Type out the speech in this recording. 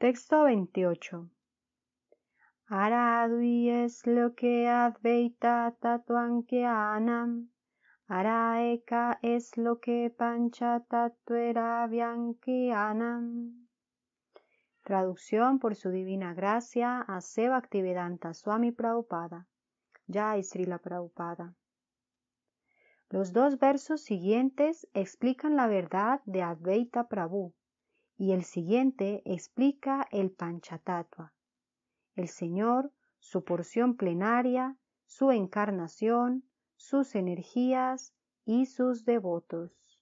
Texto 28. Aradu es lo que adveita anam. Araeka es lo que pancha anam. Traducción por su divina gracia a Seva Activedanta Swami Prabhupada. Jai Srila Prabhupada. Los dos versos siguientes explican la verdad de Adveita Prabhu y el siguiente explica el Panchatatua, el Señor, su porción plenaria, su encarnación, sus energías y sus devotos.